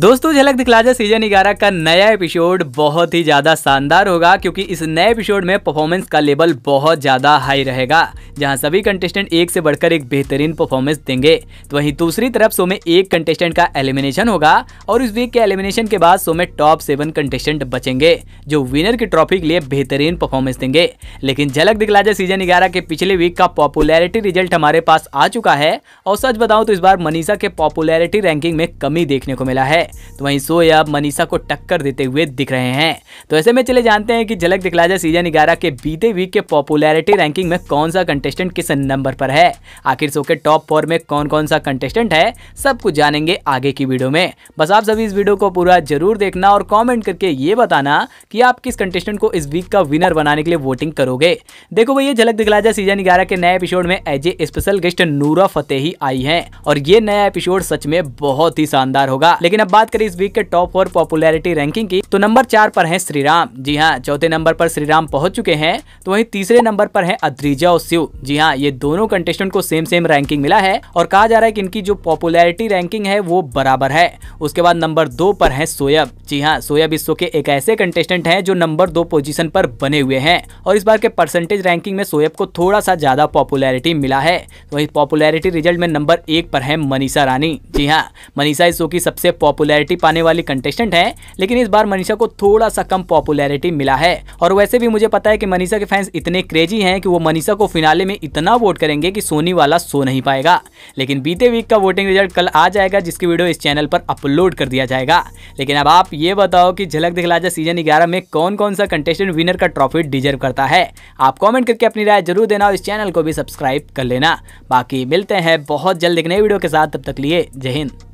दोस्तों झलक दिखलाजा सीजन 11 का नया एपिसोड बहुत ही ज़्यादा शानदार होगा क्योंकि इस नए एपिसोड में परफॉर्मेंस का लेवल बहुत ज़्यादा हाई रहेगा जहां सभी कंटेस्टेंट एक से बढ़कर एक बेहतरीन परफॉर्मेंस देंगे तो वहीं दूसरी तरफ शो में एक कंटेस्टेंट का एलिमिनेशन होगा और इस वीक के एलिमिनेशन के बाद शो में टॉप सेवन कंटेस्टेंट बचेंगे जो विनर की ट्रॉफी के लिए बेहतरीन परफॉर्मेंस देंगे लेकिन झलक दिखलाजा सीजन ग्यारह के पिछले वीक का पॉपुलैरिटी रिजल्ट हमारे पास आ चुका है और सच बताऊँ तो इस बार मनीषा के पॉपुलैरिटी रैंकिंग में कमी देखने को मिला है है तो वहीं सोए अब मनीषा को टक्कर देते हुए दिख रहे हैं तो ऐसे में चले जानते हैं कि झलक दिखलाजा सीजन ग्यारह के बीते वीक के पॉपुलैरिटी रैंकिंग में कौन सा कंटेस्टेंट किस नंबर पर है आखिर सो के टॉप फोर में कौन कौन सा कंटेस्टेंट है सब कुछ जानेंगे आगे की वीडियो में बस आप सभी इस वीडियो को पूरा जरूर देखना और कॉमेंट करके ये बताना कि आप किस कंटेस्टेंट को इस वीक का विनर बनाने के लिए वोटिंग करोगे देखो भैया झलक दिखलाजा सीजन ग्यारह के नए एपिसोड में as a special guest Nora Fatehi आई है और ये नया एपिसोड सच में बहुत ही शानदार होगा लेकिन अब बात करें इस वीक के टॉप फोर पॉपुलैरिटी रैंकिंग की तो नंबर चार पर है श्रीराम जी हाँ चौथे नंबर पर श्रीराम पहुंच चुके हैं तो वहीं तीसरे नंबर पर है अद्रिजा और शिव जी हाँ ये दोनों कंटेस्टेंट को सेम सेम रैंकिंग मिला है और कहा जा रहा है की इनकी जो पॉपुलैरिटी रैंकिंग है वो बराबर है उसके बाद नंबर दो पर है सोयब जी हाँ सोयब इस शो के एक ऐसे कंटेस्टेंट है जो नंबर दो पोजिशन पर बने हुए हैं और इस बार के परसेंटेज रैंकिंग में सोयब को थोड़ा सा ज्यादा पॉपुलैरिटी मिला है वही पॉपुलैरिटी रिजल्ट में नंबर एक पर है मनीषा रानी जी हाँ मनीषा इस शो की सबसे पॉपुलर पॉपुलैरिटी पाने वाली कंटेस्टेंट है लेकिन इस बार मनीषा को थोड़ा सा कम पॉपुलैरिटी मिला है और वैसे भी मुझे पता है कि मनीषा के फैंस इतने क्रेजी हैं कि वो मनीषा को फिनाले में इतना वोट करेंगे कि सोनी वाला सो नहीं पाएगा लेकिन बीते वीक का वोटिंग रिजल्ट कल आ जाएगा जिसकी वीडियो इस चैनल पर अपलोड कर दिया जाएगा लेकिन अब आप ये बताओ कि झलक दिखलाजा सीजन ग्यारह में कौन कौन सा कंटेस्टेंट विनर का ट्रॉफी डिजर्व करता है आप कॉमेंट करके अपनी राय जरूर देना और इस चैनल को भी सब्सक्राइब कर लेना बाकी मिलते हैं बहुत जल्द एक नई वीडियो के साथ तब तक लिए जय हिंद